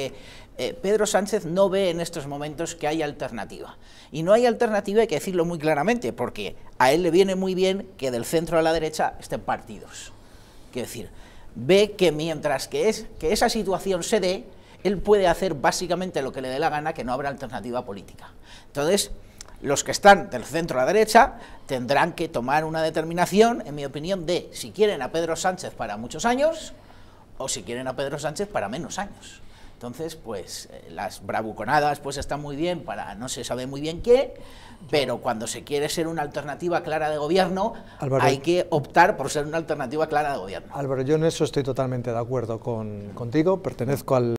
Eh, Pedro Sánchez no ve en estos momentos que hay alternativa. Y no hay alternativa, hay que decirlo muy claramente, porque a él le viene muy bien que del centro a la derecha estén partidos. Quiero decir, ve que mientras que, que esa situación se dé, él puede hacer básicamente lo que le dé la gana, que no habrá alternativa política. Entonces, los que están del centro a la derecha tendrán que tomar una determinación, en mi opinión, de si quieren a Pedro Sánchez para muchos años o si quieren a Pedro Sánchez para menos años. Entonces, pues eh, las bravuconadas pues están muy bien para no se sabe muy bien qué, pero cuando se quiere ser una alternativa clara de gobierno, hay que optar por ser una alternativa clara de gobierno. Álvaro, yo en eso estoy totalmente de acuerdo con, contigo, pertenezco al